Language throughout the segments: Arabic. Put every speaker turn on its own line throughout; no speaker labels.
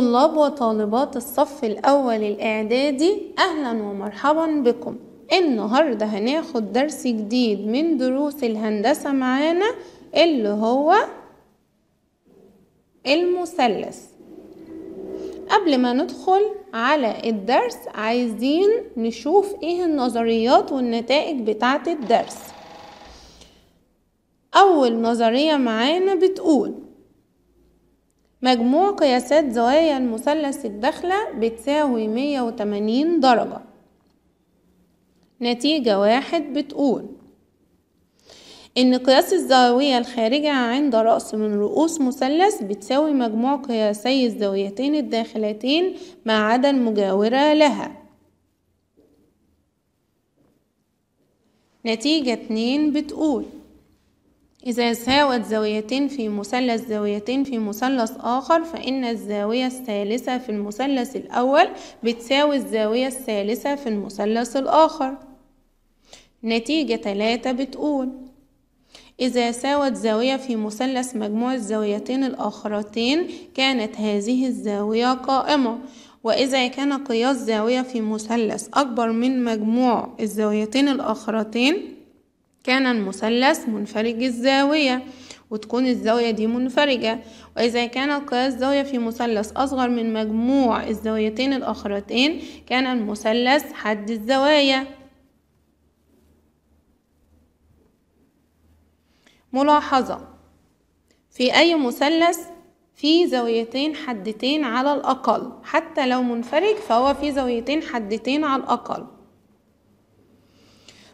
طلاب وطالبات الصف الأول الإعدادي أهلا ومرحبا بكم النهاردة هناخد درس جديد من دروس الهندسة معانا اللي هو المثلث قبل ما ندخل على الدرس عايزين نشوف ايه النظريات والنتائج بتاعة الدرس أول نظرية معانا بتقول مجموع قياسات زوايا المثلث الداخلة بتساوي مية وتمانين درجة نتيجة واحد بتقول إن قياس الزاوية الخارجة عند رأس من رؤوس مثلث بتساوي مجموع قياسي الزاويتين الداخلتين ما عدا المجاورة لها نتيجة اتنين بتقول إذا ساوت زاويتين في مثلث زاويتين في مثلث آخر فإن الزاوية الثالثة في المثلث الأول بتساوي الزاوية الثالثة في المثلث الآخر نتيجة تلاتة بتقول إذا ساوت زاوية في مثلث مجموع الزاويتين الآخرتين كانت هذه الزاوية قائمة وإذا كان قياس زاوية في مثلث أكبر من مجموع الزاويتين الآخرتين كان المثلث منفرج الزاوية وتكون الزاوية دي منفرجة وإذا كان قياس زاوية في مثلث أصغر من مجموع الزاويتين الأخرتين كان المثلث حد الزوايا ملاحظة في أي مثلث في زاويتين حدتين على الأقل حتى لو منفرج فهو في زاويتين حدتين على الأقل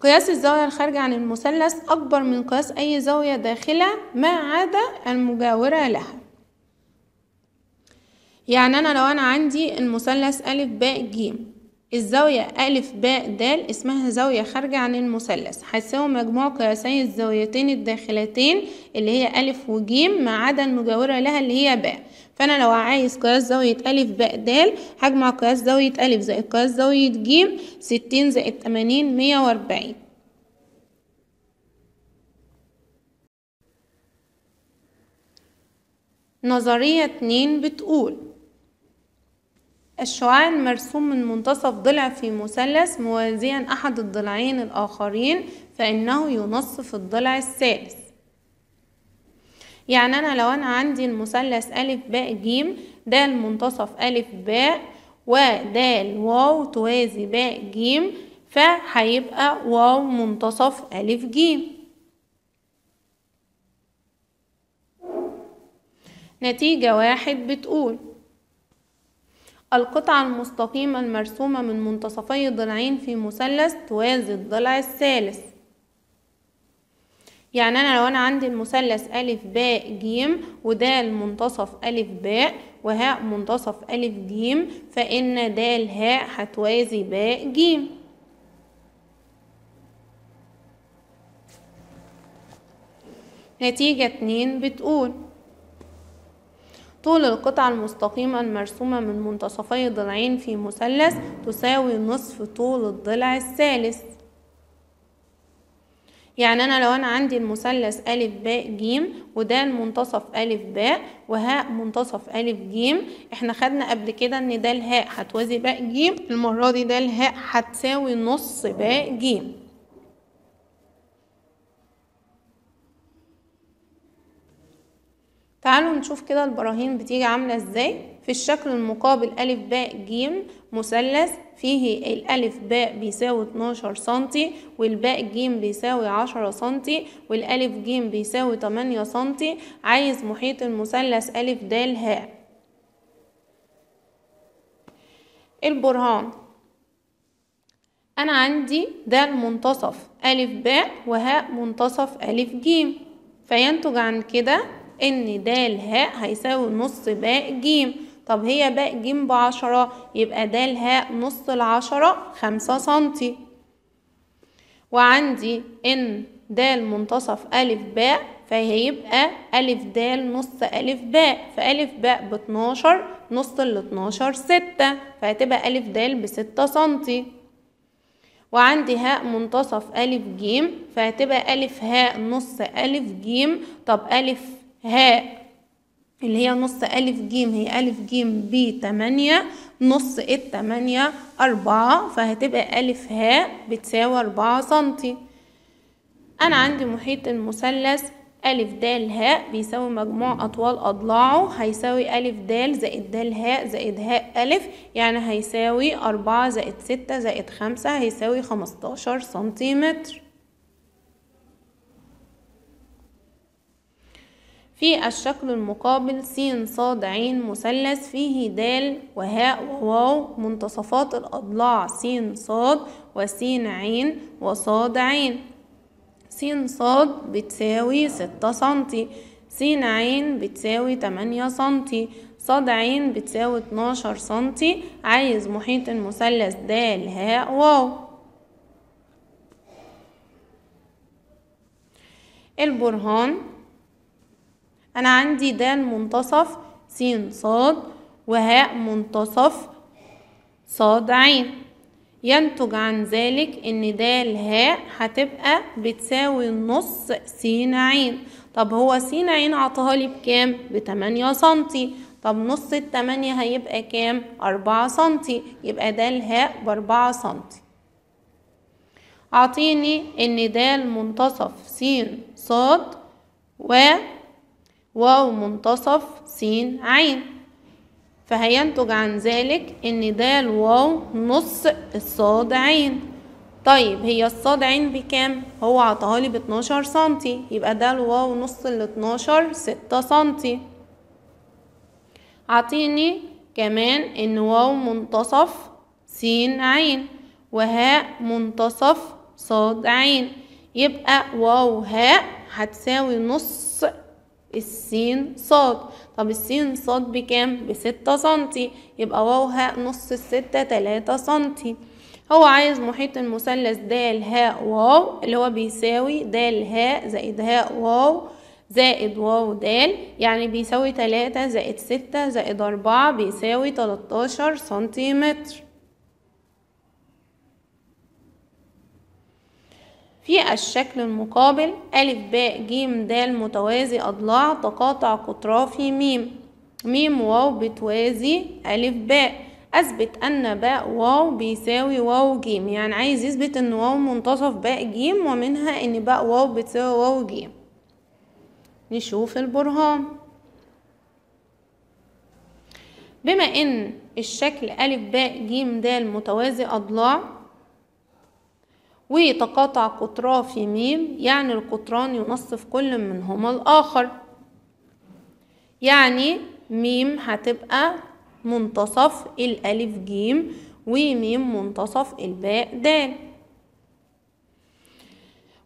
قياس الزاوية الخارجة عن المثلث أكبر من قياس أي زاوية داخلة ما عدا المجاورة لها يعني أنا لو أنا عندي المثلث أ ب ج الزاوية أ ب د اسمها زاوية خارجة عن المثلث هتساوي مجموع قياسي الزاويتين الداخلتين اللي هي أ و ج ما عدا المجاورة لها اللي هي ب فانا لو عايز قياس زاوية ا ب د هجمع قياس زاوية ا زائد قياس زاوية ج ستين زائد تمانين مية واربعين نظرية اتنين بتقول الشعاع المرسوم من منتصف ضلع في مثلث موازيا أحد الضلعين الآخرين فإنه ينصف الضلع الثالث يعني أنا لو أنا عندي المثلث ألف باء جيم ده المنتصف ألف باء ودال واو توازي باء جيم فهيبقى واو منتصف ألف جيم نتيجة واحد بتقول القطعة المستقيمة المرسومة من منتصفي ضلعين في مثلث توازي الضلع الثالث يعني أنا لو أنا عندي المثلث أ ب ج وده منتصف أ ب وهاء منتصف أ ج فإن د هاء هتوازي ب ج نتيجة اتنين بتقول طول القطعة المستقيمة المرسومة من منتصفي ضلعين في مثلث تساوي نصف طول الضلع الثالث يعني أنا لو أنا عندي المثلث ألف باء جيم وده منتصف ألف باء وهاء منتصف ألف جيم إحنا خدنا قبل كده إن ده الهاء هتوازي باء جيم المرة دي ده الهاء هتساوي نص باء جيم تعالوا نشوف كده البراهين بتيجي عاملة ازاي في الشكل المقابل ألف باء جيم مثلث فيه الألف باء بيساوي 12 سنتي والباء جيم بيساوي 10 سنتي والألف جيم بيساوي 8 سنتي عايز محيط المثلث ألف د هاء البرهان أنا عندي د منتصف ألف باء وهاء منتصف ألف جيم فينتج عن كده ان د ه هيساوي نص ب ج طب هي ب ج بعشرة يبقى د ه نص العشرة خمسة سنتي وعندي ان د منتصف ا ب فهيبقى ا د نص ألف باء فألف ب باتناشر نص الاتناشر ستة فهتبقى ا د بستة سنتي وعندي هاء منتصف ا ج فهتبقى ا ه نص ا ج طب ألف هاء اللي هي نص ألف جيم هي ألف جيم ب تمانية نص التمانية أربعة فهتبقى ألف هاء بتساوي أربعة سنتي أنا عندي محيط المثلث ألف د هاء بيساوي مجموع أطوال أضلاعه هيساوي ألف د زائد د هاء زائد هاء ألف يعني هيساوي أربعة زائد ستة زائد خمسة هيساوي خمستاشر سنتيمتر في الشكل المقابل س ص ع مثلث فيه د وهاء وواو منتصفات الأضلاع س ص وس ع وص ع س ص بتساوي ستة سنتي س ع بتساوي تمانية سنتي ص ع بتساوي اتناشر سنتي عايز محيط المثلث د هاء واو البرهان أنا عندي د منتصف س ص وهاء منتصف ص ع ينتج عن ذلك ان د ه هتبقى بتساوي نص س ع طب هو س ع عطاها لي بكام 8 سنتي طب نص 8 هيبقى كام أربعة سنتي يبقى د ب بأربعة سنتي أعطيني إن د منتصف س ص و واو منتصف س عين فهينتج عن ذلك ان د واو نص الصاد عين طيب هي الصاد عين بكام هو عطاها لي ب 12 سم يبقى د واو نص ال 12 6 سم عطيني كمان ان واو منتصف س عين وهاء منتصف صاد عين يبقى واو هاء هتساوي نص السين صاد طب السين صاد بكام بستة سنتي يبقى واو هاء نص الستة تلاتة سنتي هو عايز محيط المثلث دال هاء واو اللي هو بيساوي دال هاء زائد هاء واو زائد واو دال يعني بيساوي تلاتة زائد ستة زائد أربعة بيساوي تلاتاشر سنتيمتر في الشكل المقابل أ ب ج د متوازي أضلاع تقاطع قطرافي م م واو بتوازي أ ب أثبت أن باء واو بيساوي واو جيم يعني عايز يثبت أن واو منتصف باء جيم ومنها أن باء واو بتساوي واو جيم نشوف البرهان بما أن الشكل أ ب ج د متوازي أضلاع وتقاطع قطراه في ميم يعني القطران ينصف كل منهما الآخر يعني ميم هتبقى منتصف الألف جيم وميم منتصف الباء دال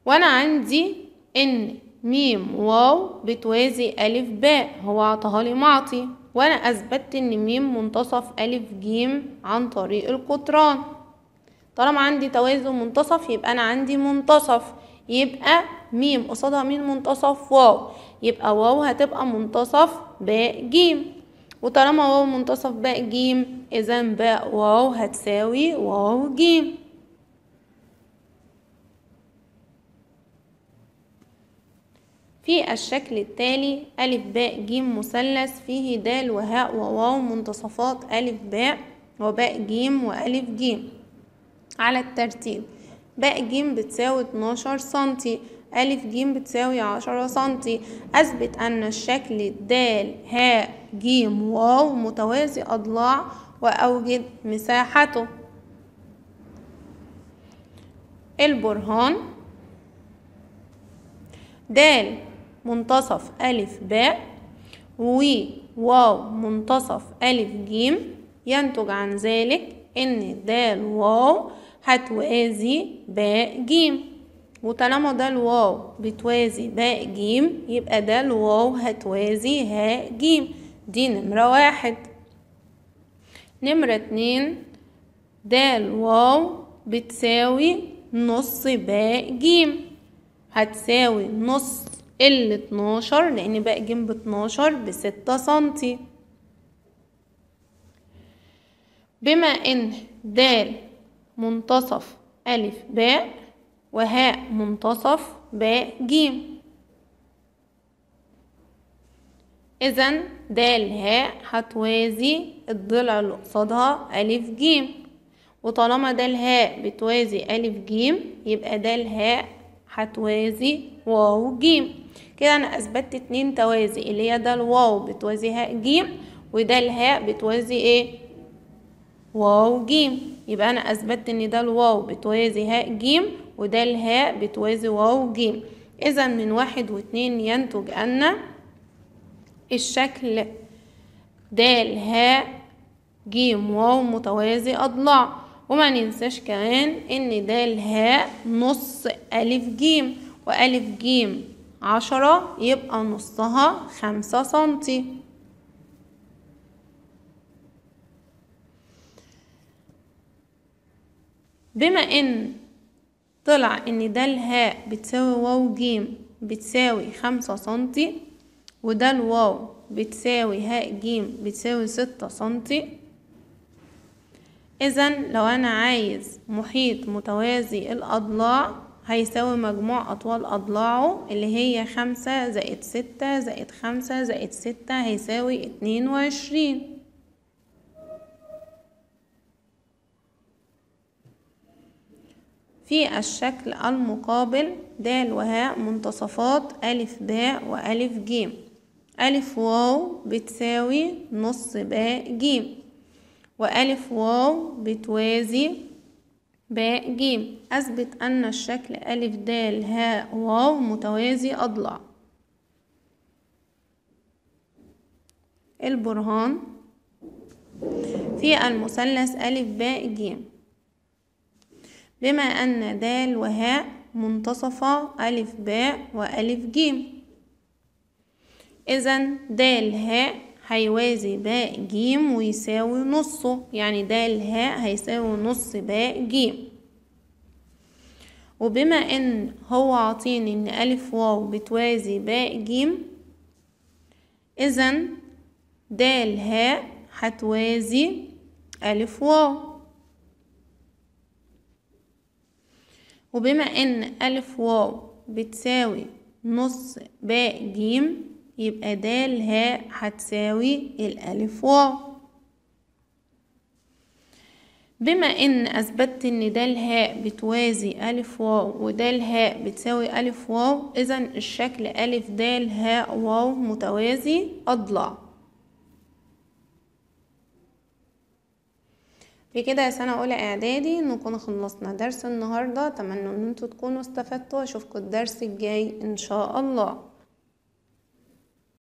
وأنا عندي إن ميم واو بتوازي ألف باء هو عطاهالي معطي وأنا أثبتت إن ميم منتصف ألف جيم عن طريق القطران طالما عندي توازن منتصف يبقى انا عندي منتصف يبقى ميم قصادها مين منتصف واو يبقى واو هتبقى منتصف باء جيم وطالما واو منتصف باء جيم اذا باء واو هتساوي واو جيم في الشكل التالي ا ب ج مثلث فيه د وهاء وواو منتصفات ا ب وباء ج وألف جيم على الترتيب باء ج بتساوي 12 سنتي ألف ج بتساوي 10 سنتي أثبت أن الشكل د ه ج واو متوازي أضلاع وأوجد مساحته البرهان د منتصف ألف باء و واو منتصف ألف ج ينتج عن ذلك ان د الواو هتوازي باء جيم وطالما ده الواو بتوازي باء جيم يبقى ده الواو هتوازي هاء جيم دي نمرة واحد نمرة اتنين دال واو بتساوي نص باء جيم هتساوي نص ال 12 لأن باء جيم ب بستة سنتي بما ان د منتصف ألف باء وهاء منتصف باء جيم إذا د هاء هتوازي الضلع اللي قصادها ألف جيم وطالما د هاء بتوازي ألف جيم يبقى د هاء هتوازي واو جيم كده أنا أثبتت اتنين توازي اللي هي د الواو بتوازي هاء جيم وده الهاء بتوازي ايه واو جيم يبقى انا اثبتت ان ده الواو بتوازي هاء جيم وده الهاء بتوازي واو جيم اذا من واحد واتنين ينتج ان الشكل دال هاء جيم واو متوازي اضلاع وما ننساش كمان ان دال هاء نص الف جيم والف جيم عشرة يبقى نصها خمسة سنتي بما ان طلع ان ده الهاء بتساوي واو جيم بتساوي خمسة سنتي وده الواو بتساوي هاء جيم بتساوي ستة سنتي اذا لو انا عايز محيط متوازي الاضلاع هيساوي مجموع اطوال اضلاعه اللي هي خمسة زائد ستة زائد خمسة زائد ستة هيساوي اتنين وعشرين في الشكل المقابل د وهاء منتصفات ألف باء وألف جيم ألف واو بتساوي نص باء جيم وألف واو بتوازي باء جيم أثبت أن الشكل ألف د هاء واو متوازي أضلاع البرهان في المثلث ألف باء جيم بما أن د وهاء منتصفة ألف باء وألف جيم إذا د هاء هيوازي باء جيم ويساوي نصه يعني د هاء هيساوي نص باء جيم وبما ان هو عاطيني ان الف واو بتوازي باء جيم اذا د هاء هتوازي الف واو وبما ان ألف واو بتساوي نص باء جيم يبقى دال هاء هتساوي الألف واو بما ان اثبتت ان دال هاء بتوازي ألف واو ودال هاء بتساوي ألف واو اذا الشكل ألف دال هاء واو متوازي أضلع بكده يا سنة أولى إعدادي نكون خلصنا درس النهاردة أتمنى أن انتوا تكونوا استفدتوا أشوفكم الدرس الجاي إن شاء الله